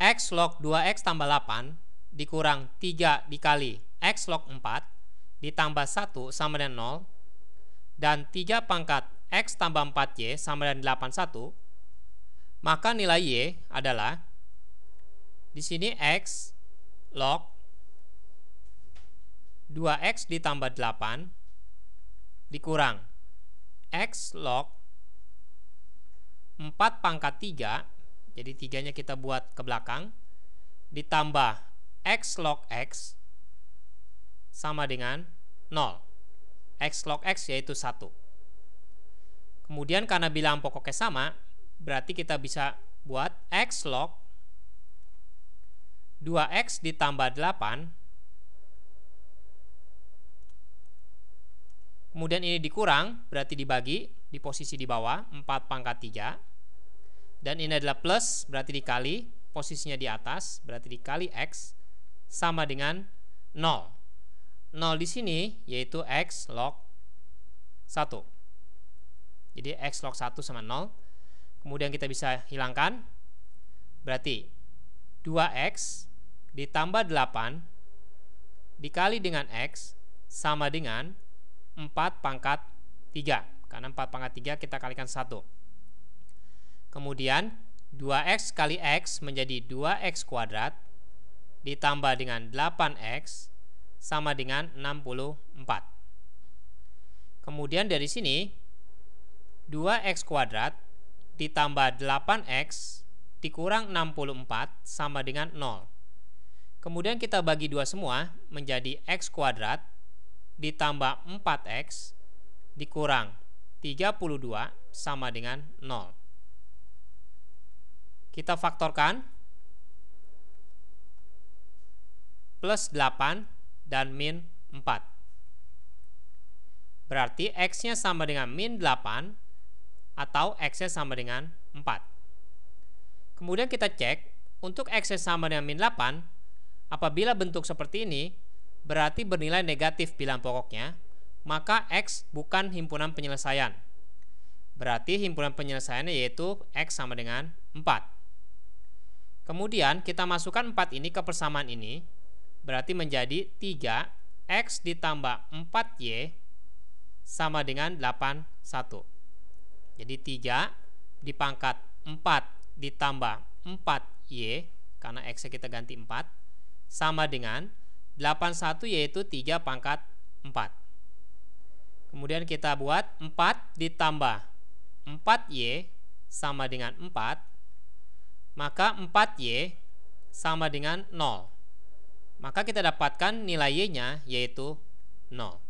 X log 2X tambah 8 dikurang 3 dikali X log 4 ditambah 1 sama dengan 0 dan 3 pangkat X tambah 4Y sama dengan 81 maka nilai Y adalah di sini X log 2X ditambah 8 dikurang X log 4 pangkat 3 jadi tiganya kita buat ke belakang. Ditambah X log X sama dengan 0. X log X yaitu 1. Kemudian karena bilang pokoknya sama, berarti kita bisa buat X log 2X ditambah 8 Kemudian ini dikurang, berarti dibagi di posisi di bawah, 4 pangkat 3 dan ini adalah plus berarti dikali posisinya di atas berarti dikali x sama dengan 0. 0 di sini yaitu x log 1. Jadi x log 1 sama 0. Kemudian kita bisa hilangkan. Berarti 2x ditambah 8 dikali dengan x sama dengan 4 pangkat 3. Karena 4 pangkat 3 kita kalikan 1. Kemudian 2x kali x menjadi 2x kuadrat ditambah dengan 8x sama dengan 64. Kemudian dari sini 2x kuadrat ditambah 8x dikurang 64 sama dengan 0. Kemudian kita bagi dua semua menjadi x kuadrat ditambah 4x dikurang 32 sama dengan 0 kita faktorkan plus 8 dan min 4 berarti x-nya sama dengan min 8 atau x-nya sama dengan 4 kemudian kita cek untuk x-nya sama dengan min 8 apabila bentuk seperti ini berarti bernilai negatif pilihan pokoknya maka x bukan himpunan penyelesaian berarti himpunan penyelesaiannya yaitu x sama dengan 4 Kemudian kita masukkan 4 ini ke persamaan ini, berarti menjadi 3x ditambah 4y sama dengan 81. Jadi 3 dipangkat 4 ditambah 4y, karena x kita ganti 4, sama dengan 81 yaitu 3 pangkat 4. Kemudian kita buat 4 ditambah 4y sama dengan 4 maka 4Y sama dengan 0. Maka kita dapatkan nilai Y-nya yaitu 0.